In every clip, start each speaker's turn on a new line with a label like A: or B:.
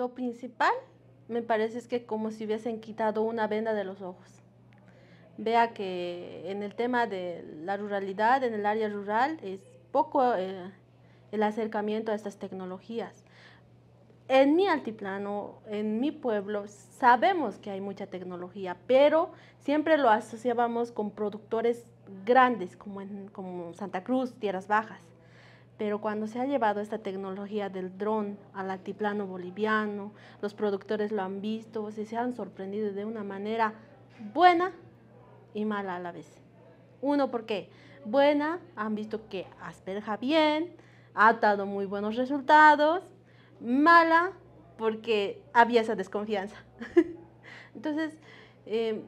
A: Lo principal me parece es que como si hubiesen quitado una venda de los ojos. Vea que en el tema de la ruralidad, en el área rural, es poco eh, el acercamiento a estas tecnologías. En mi altiplano, en mi pueblo, sabemos que hay mucha tecnología, pero siempre lo asociábamos con productores grandes como, como Santa Cruz, Tierras Bajas pero cuando se ha llevado esta tecnología del dron al altiplano boliviano, los productores lo han visto, se, se han sorprendido de una manera buena y mala a la vez. Uno, porque buena, han visto que asperja bien, ha dado muy buenos resultados, mala, porque había esa desconfianza. Entonces, eh,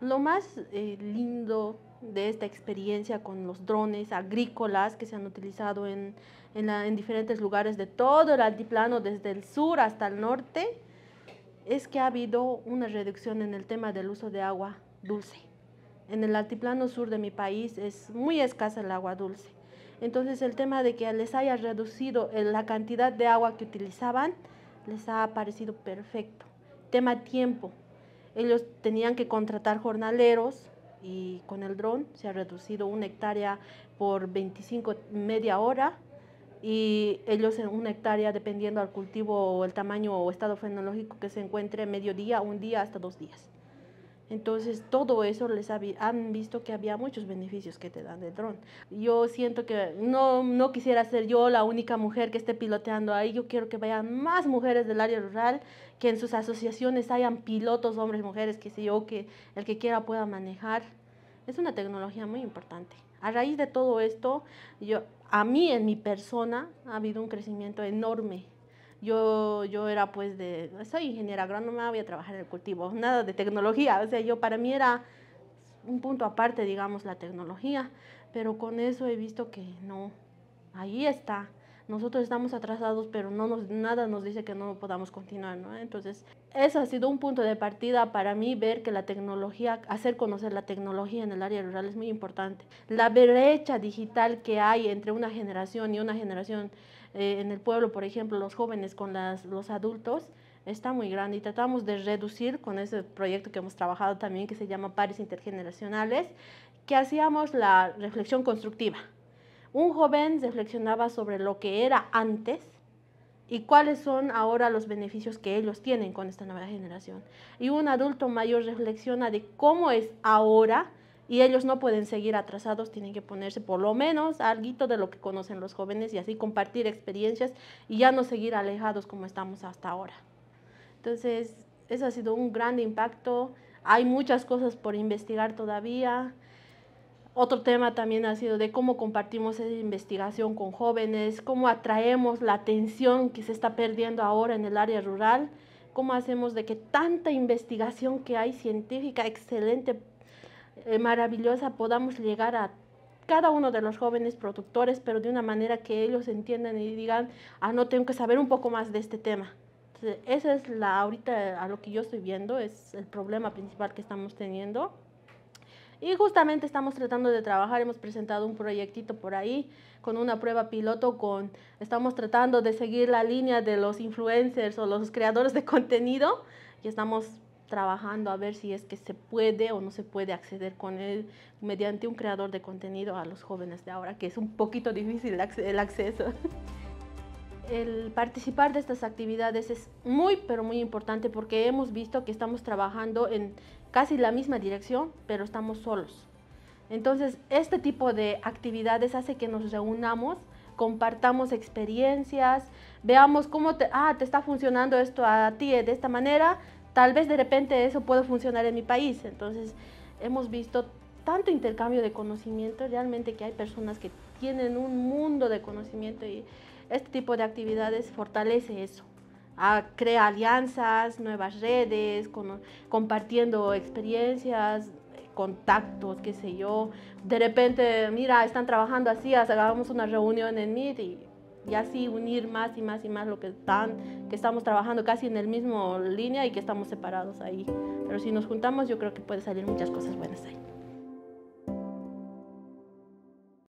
A: lo más eh, lindo de esta experiencia con los drones agrícolas que se han utilizado en, diferentes lugares de todo el altiplano, desde el sur hasta el norte, es que ha habido una reducción en el tema del uso de agua dulce. En el altiplano sur de mi país es muy escasa el agua dulce. Entonces el tema de que les haya reducido la cantidad de agua que utilizaban les ha parecido perfecto. Tema tiempo. Ellos tenían que contratar jornaleros y con el dron se ha reducido una hectárea por 25 media hora y ellos en una hectárea, dependiendo al cultivo o el tamaño o estado fenológico que se encuentre, medio día, un día hasta dos días. Entonces, todo eso les han visto que había muchos beneficios que te dan el dron. Yo siento que no, no quisiera ser yo la única mujer que esté piloteando ahí. Yo quiero que vayan más mujeres del área rural, que en sus asociaciones hayan pilotos, hombres, mujeres, que sé yo, que el que quiera pueda manejar. Es una tecnología muy importante. A raíz de todo esto, yo, a mí, en mi persona, ha habido un crecimiento enorme yo, yo era pues de, soy ingeniera agrónoma, voy a trabajar en el cultivo, nada de tecnología, o sea, yo para mí era un punto aparte, digamos, la tecnología, pero con eso he visto que no, ahí está, nosotros estamos atrasados, pero no nos, nada nos dice que no podamos continuar, ¿no? Entonces, ese ha sido un punto de partida para mí ver que la tecnología, hacer conocer la tecnología en el área rural es muy importante. La brecha digital que hay entre una generación y una generación eh, en el pueblo, por ejemplo, los jóvenes con las, los adultos, está muy grande y tratamos de reducir con ese proyecto que hemos trabajado también que se llama Pares Intergeneracionales, que hacíamos la reflexión constructiva. Un joven reflexionaba sobre lo que era antes y cuáles son ahora los beneficios que ellos tienen con esta nueva generación. Y un adulto mayor reflexiona de cómo es ahora y ellos no pueden seguir atrasados, tienen que ponerse por lo menos algo de lo que conocen los jóvenes y así compartir experiencias y ya no seguir alejados como estamos hasta ahora. Entonces, eso ha sido un gran impacto. Hay muchas cosas por investigar todavía. Otro tema también ha sido de cómo compartimos esa investigación con jóvenes, cómo atraemos la atención que se está perdiendo ahora en el área rural, cómo hacemos de que tanta investigación que hay científica, excelente, eh, maravillosa, podamos llegar a cada uno de los jóvenes productores, pero de una manera que ellos entiendan y digan, ah, no, tengo que saber un poco más de este tema. Entonces, esa es la, ahorita a lo que yo estoy viendo, es el problema principal que estamos teniendo. Y justamente estamos tratando de trabajar, hemos presentado un proyectito por ahí con una prueba piloto con estamos tratando de seguir la línea de los influencers o los creadores de contenido y estamos trabajando a ver si es que se puede o no se puede acceder con él mediante un creador de contenido a los jóvenes de ahora, que es un poquito difícil el acceso el participar de estas actividades es muy, pero muy importante porque hemos visto que estamos trabajando en casi la misma dirección, pero estamos solos. Entonces, este tipo de actividades hace que nos reunamos, compartamos experiencias, veamos cómo te, ah, te está funcionando esto a ti de esta manera, tal vez de repente eso pueda funcionar en mi país. Entonces, hemos visto tanto intercambio de conocimiento, realmente que hay personas que tienen un mundo de conocimiento y este tipo de actividades fortalece eso crea alianzas, nuevas redes, compartiendo experiencias, contactos, qué sé yo. De repente, mira, están trabajando así, hagamos una reunión en Meet y, y, así unir más y más y más lo que están, que estamos trabajando casi en el mismo línea y que estamos separados ahí. Pero si nos juntamos, yo creo que puede salir muchas cosas buenas ahí.